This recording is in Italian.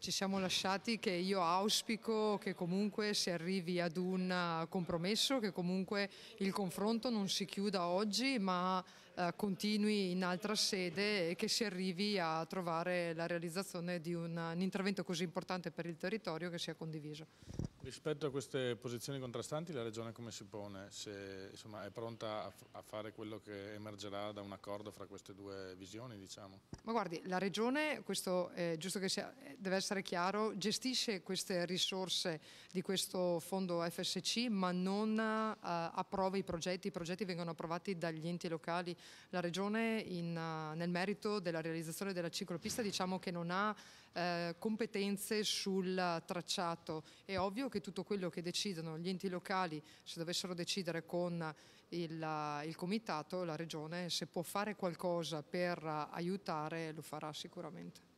ci siamo lasciati che io auspico che comunque si arrivi ad un eh, compromesso, che comunque il confronto non si chiuda oggi ma eh, continui in altra sede e che si arrivi a trovare la realizzazione di un, un intervento così importante per il territorio che sia condiviso. Rispetto a queste posizioni contrastanti la Regione come si pone? Se insomma, è pronta a, a, fare quello che emergerà da un accordo fra queste due visioni? Diciamo? Ma guardi, la Regione, questo è eh, giusto che sia, eh, deve essere chiaro, gestisce queste risorse di questo fondo FSC ma non eh, approva i progetti, i progetti vengono approvati dagli enti locali. La Regione in, uh, nel merito della realizzazione della ciclopista diciamo che non ha eh, competenze sul tracciato, è ovvio solo che tutto quello che decidono gli enti locali, se dovessero decidere con il, il comitato, la regione, se può fare qualcosa per eh, aiutare lo farà sicuramente.